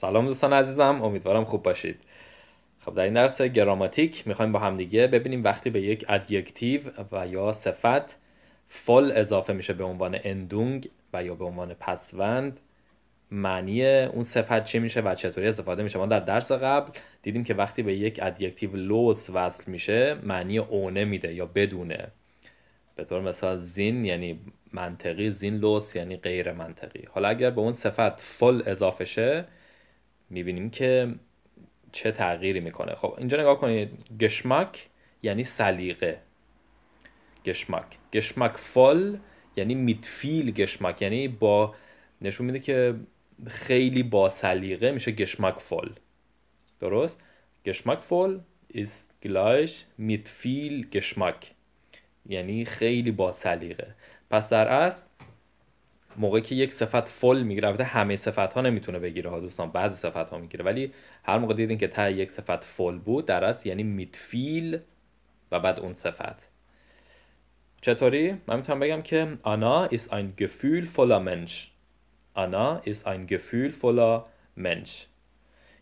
سلام دوستان عزیزم امیدوارم خوب باشید خب در این درس گراماتیک میخوایم با همدیگه ببینیم وقتی به یک ادیکتیو و یا صفت فل اضافه میشه به عنوان اندونگ و یا به عنوان پسوند معنی اون صفت چی میشه و چطوری استفاده میشه ما در درس قبل دیدیم که وقتی به یک ادیکتیو لوس وصل میشه معنی اونه میده یا بدونه به طور مثال زین یعنی منطقی زین لوس یعنی غیر منطقی حالا اگر به اون صفت فل اضافه شه میبینیم که چه تغییری میکنه خب اینجا نگاه کنید گشمک یعنی سلیقه گشمک گشمک فال یعنی میتفیل گشمک یعنی با نشون میده که خیلی با سلیقه میشه گشمک فال درست گشمک فال است gleich mit viel Geschmack یعنی خیلی با سلیقه پس در اصل موقعی که یک صفت فل میگیره همه صفت ها نمیتونه بگیره ها دوستان بعضی صفت ها میگیره ولی هر موقع دیدین که ته یک صفت فل بود در اصل یعنی میدفیل و بعد اون صفت چطوری من میتونم بگم که آنا ایس این گفول فولا منش. آنا ایس این گفول فولا منش.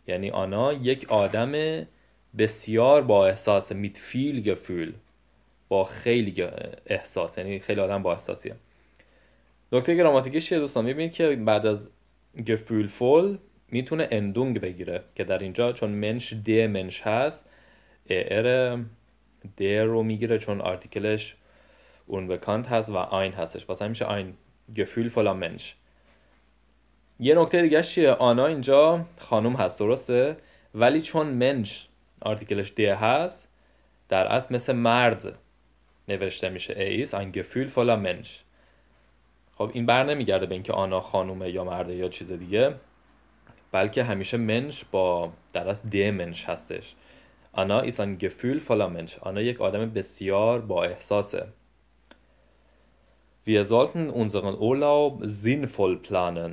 یعنی آنا یک آدم بسیار با احساس میتفیل گفول با خیلی احساس یعنی خیلی آدم با احساسیه نکته گراماتیکی چیه دوستان میبینید که بعد از فول میتونه اندونگ بگیره که در اینجا چون منش د منش هست ار د رو میگیره چون آرتیکلش اون بکانت هست و آین هستش واسه میشه آین گفول فول منش یه نکته دیگه چیه آنا اینجا خانم هست درسته ولی چون منش آرتیکلش د هست در اصل مثل مرد نوشته میشه ایس آن گفول فول منش خب این بر نمیگرده به اینکه آنا خانومه یا مرده یا چیز دیگه بلکه همیشه منش با در از د منش هستش آنا ایسان گفول فلا منش آنا یک آدم بسیار با احساسه Wir sollten unseren Urlaub sinnvoll planen.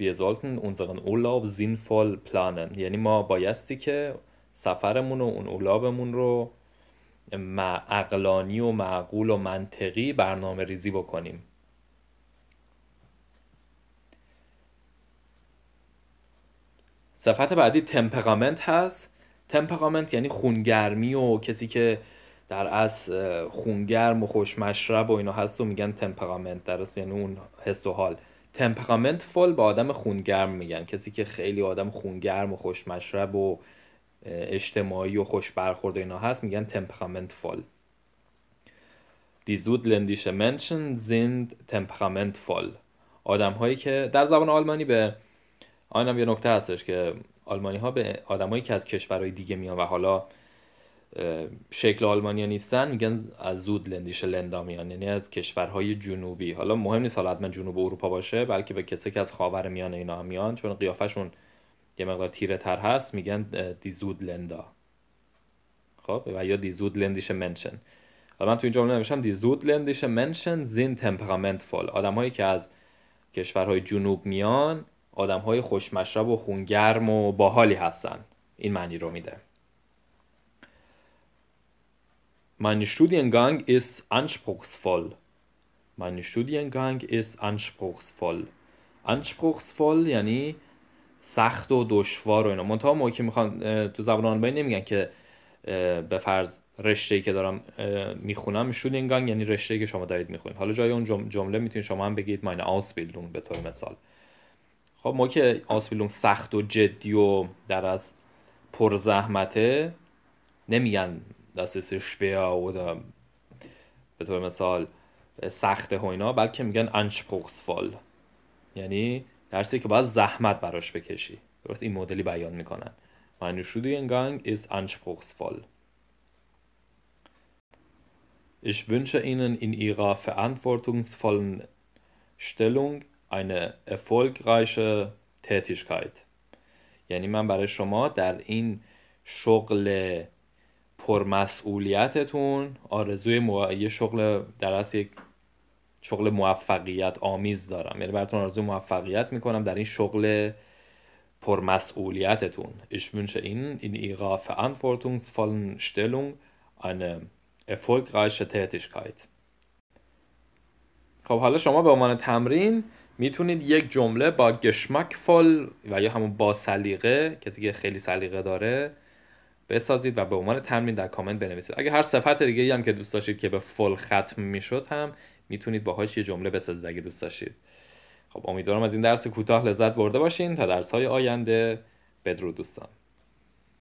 Wir sollten unseren Urlaub sinnvoll planen. یعنی ما بایستی که سفرمون و اون اولابمون رو اقلانی و معقول و منطقی برنامه ریزی بکنیم. صفت بعدی تمپرامنت هست تمپرامنت یعنی خونگرمی و کسی که در از خونگرم و خوشمشرب و اینا هست و میگن تمپرامنت در اصل یعنی اون حس و حال تمپرامنت فول به آدم خونگرم میگن کسی که خیلی آدم خونگرم و خوشمشرب و اجتماعی و خوش برخورد و اینا هست میگن تمپرامنت فول دی لندیشه منشن زیند تمپرامنت فول آدم هایی که در زبان آلمانی به هم یه نکته هستش که آلمانی ها به آدمایی که از کشورهای دیگه میان و حالا شکل ها نیستن میگن از زود لندیش لندامیان یعنی از کشورهای جنوبی حالا مهم نیست حالا حتما جنوب اروپا باشه بلکه به کسی که از خاور میان اینا هم میان چون قیافشون یه مقدار تیره تر هست میگن دیزود لندا خب و یا دیزود لندیش منشن حالا من تو این جمله نمیشم دیزود لندیش منشن زین تمپرامنت فول آدمایی که از کشورهای جنوب میان آدم های خوشمشرب و خونگرم و باحالی هستن این معنی رو میده Mein Studiengang ist anspruchsvoll. Mein Studiengang ist anspruchsvoll. Anspruchsvoll یعنی سخت و دشوار و اینا منتها ما که میخوان تو زبان آلمانی نمیگن که به فرض رشته که دارم میخونم شودینگانگ یعنی رشته که شما دارید میخونید حالا جای اون جمله میتونید شما هم بگید ماین آسبیلدون به مثال خب ما که آسپیلوم سخت و جدی و در از پر زحمته نمیگن دست ist و oder به طور مثال سخته و اینا بلکه میگن فال یعنی درسی که باید زحمت براش بکشی درست این مدلی بیان میکنن Meine Studiengang ist anspruchsvoll. Ich wünsche Ihnen in Ihrer verantwortungsvollen Stellung eine erfolgreiche tätigkeit یعنی من برای شما در این شغل پرمسئولیتتون آرزوی مو... یه شغل در از یک شغل موفقیت آمیز دارم یعنی براتون آرزوی موفقیت میکنم در این شغل پرمسئولیتتون ich wünsche Ihnen in Ihrer verantwortungsvollen Stellung eine erfolgreiche Tätigkeit خب حالا شما به عنوان تمرین میتونید یک جمله با گشمک فل و یا همون با سلیقه کسی که خیلی سلیقه داره بسازید و به عنوان تمرین در کامنت بنویسید اگه هر صفت دیگه ای هم که دوست داشتید که به فل ختم میشد هم میتونید باهاش یه جمله بسازید اگه دوست داشتید خب امیدوارم از این درس کوتاه لذت برده باشین تا درس های آینده بدرود دوستان